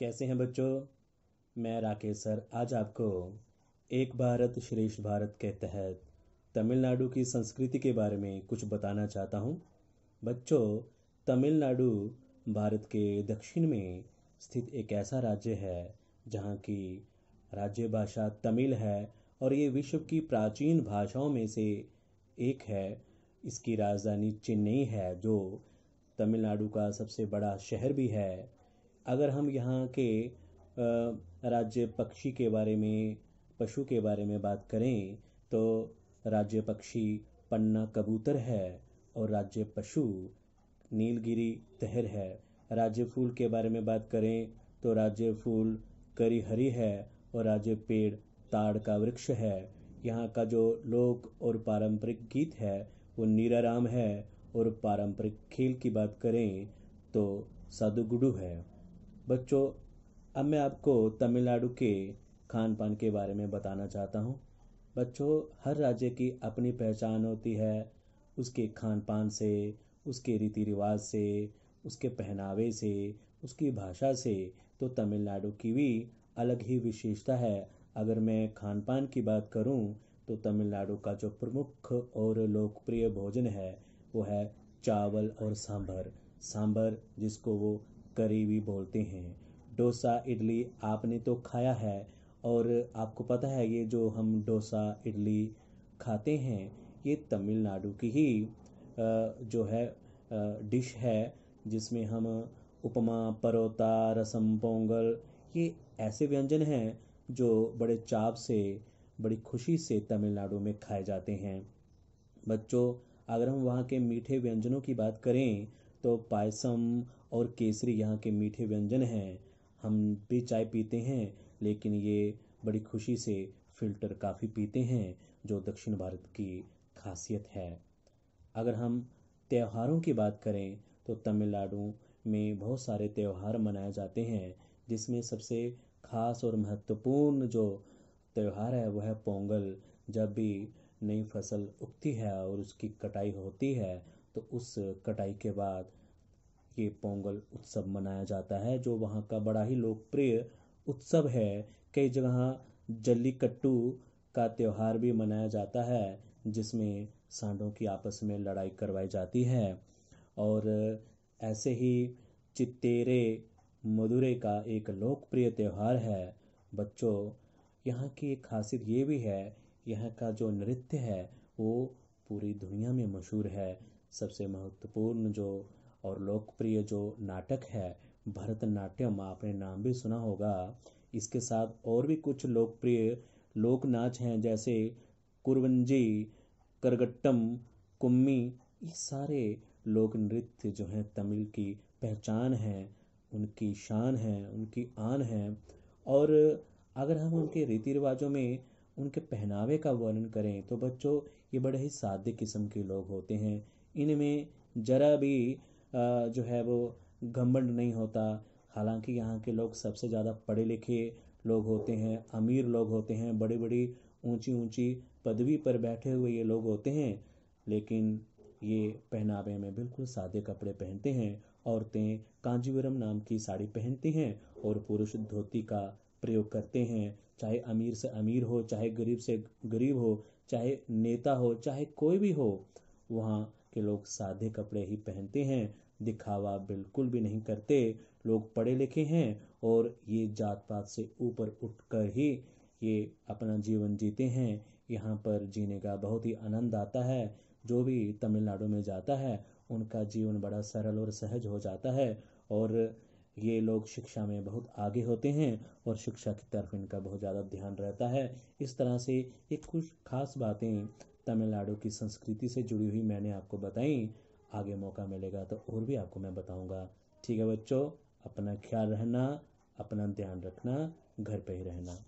कैसे हैं बच्चों मैं राकेश सर आज आपको एक भारत श्रेष्ठ भारत के तहत तमिलनाडु की संस्कृति के बारे में कुछ बताना चाहता हूँ बच्चों तमिलनाडु भारत के दक्षिण में स्थित एक ऐसा राज्य है जहाँ की राज्य भाषा तमिल है और ये विश्व की प्राचीन भाषाओं में से एक है इसकी राजधानी चेन्नई है जो तमिलनाडु का सबसे बड़ा शहर भी है अगर हम यहाँ के राज्य पक्षी के बारे में पशु के बारे में बात करें तो राज्य पक्षी पन्ना कबूतर है और राज्य पशु नीलगिरी तहर है राज्य फूल के बारे में बात करें तो राज्य फूल करी हरी है और राज्य पेड़ ताड़ का वृक्ष है यहाँ का जो लोक और पारंपरिक गीत है वो नीराराम है और पारंपरिक खेल की बात करें तो साधुगुडू है बच्चों अब मैं आपको तमिलनाडु के खान पान के बारे में बताना चाहता हूँ बच्चों हर राज्य की अपनी पहचान होती है उसके खान पान से उसके रीति रिवाज से उसके पहनावे से उसकी भाषा से तो तमिलनाडु की भी अलग ही विशेषता है अगर मैं खान पान की बात करूँ तो तमिलनाडु का जो प्रमुख और लोकप्रिय भोजन है वो है चावल और सांभर सांभर जिसको वो करीबी बोलते हैं डोसा इडली आपने तो खाया है और आपको पता है ये जो हम डोसा इडली खाते हैं ये तमिलनाडु की ही जो है डिश है जिसमें हम उपमा परोता रसम पोंगल ये ऐसे व्यंजन हैं जो बड़े चाव से बड़ी खुशी से तमिलनाडु में खाए जाते हैं बच्चों अगर हम वहाँ के मीठे व्यंजनों की बात करें तो पायसम और केसरी यहाँ के मीठे व्यंजन हैं हम भी चाय पीते हैं लेकिन ये बड़ी खुशी से फ़िल्टर काफ़ी पीते हैं जो दक्षिण भारत की खासियत है अगर हम त्योहारों की बात करें तो तमिलनाडु में बहुत सारे त्यौहार मनाए जाते हैं जिसमें सबसे खास और महत्वपूर्ण जो त्यौहार है वह है पोंगल जब भी नई फसल उगती है और उसकी कटाई होती है तो उस कटाई के बाद ये पोंगल उत्सव मनाया जाता है जो वहाँ का बड़ा ही लोकप्रिय उत्सव है कई जगह जल्लीकट्टू का त्यौहार भी मनाया जाता है जिसमें सांडों की आपस में लड़ाई करवाई जाती है और ऐसे ही चित्तेरे मदुरे का एक लोकप्रिय त्यौहार है बच्चों यहाँ की एक खासियत ये भी है यहाँ का जो नृत्य है वो पूरी दुनिया में मशहूर है सबसे महत्वपूर्ण जो और लोकप्रिय जो नाटक है भरतनाट्यम आपने नाम भी सुना होगा इसके साथ और भी कुछ लोकप्रिय लोक नाच हैं जैसे कुरवंजी करगट्टम कुम्मी ये सारे लोक नृत्य जो हैं तमिल की पहचान है उनकी शान है उनकी आन है और अगर हम उनके रीति रिवाजों में उनके पहनावे का वर्णन करें तो बच्चों ये बड़े ही सादे किस्म के लोग होते हैं इनमें जरा भी जो है वो घमंड नहीं होता हालांकि यहाँ के लोग सबसे ज़्यादा पढ़े लिखे लोग होते हैं अमीर लोग होते हैं बड़ी बड़ी ऊंची ऊंची पदवी पर बैठे हुए ये लोग होते हैं लेकिन ये पहनावे में बिल्कुल सादे कपड़े पहनते हैं औरतें कांजीवरम नाम की साड़ी पहनती हैं और पुरुष धोती का प्रयोग करते हैं चाहे अमीर से अमीर हो चाहे गरीब से गरीब हो चाहे नेता हो चाहे कोई भी हो वहाँ कि लोग सादे कपड़े ही पहनते हैं दिखावा बिल्कुल भी नहीं करते लोग पढ़े लिखे हैं और ये जात पात से ऊपर उठकर ही ये अपना जीवन जीते हैं यहाँ पर जीने का बहुत ही आनंद आता है जो भी तमिलनाडु में जाता है उनका जीवन बड़ा सरल और सहज हो जाता है और ये लोग शिक्षा में बहुत आगे होते हैं और शिक्षा की तरफ इनका बहुत ज़्यादा ध्यान रहता है इस तरह से ये कुछ खास बातें तमिलनाडु की संस्कृति से जुड़ी हुई मैंने आपको बताई आगे मौका मिलेगा तो और भी आपको मैं बताऊंगा ठीक है बच्चों अपना ख्याल रहना अपना ध्यान रखना घर पे ही रहना